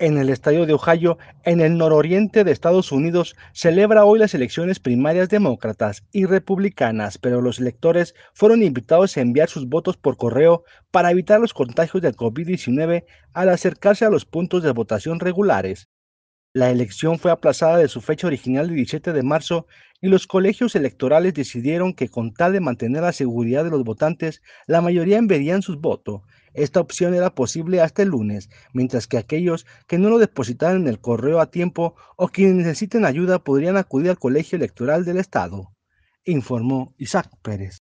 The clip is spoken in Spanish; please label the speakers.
Speaker 1: en el Estadio de Ohio, en el nororiente de Estados Unidos, celebra hoy las elecciones primarias demócratas y republicanas, pero los electores fueron invitados a enviar sus votos por correo para evitar los contagios del COVID-19 al acercarse a los puntos de votación regulares. La elección fue aplazada de su fecha original del 17 de marzo y los colegios electorales decidieron que con tal de mantener la seguridad de los votantes, la mayoría enviarían sus votos esta opción era posible hasta el lunes, mientras que aquellos que no lo depositaran en el correo a tiempo o quienes necesiten ayuda podrían acudir al colegio electoral del estado, informó Isaac Pérez.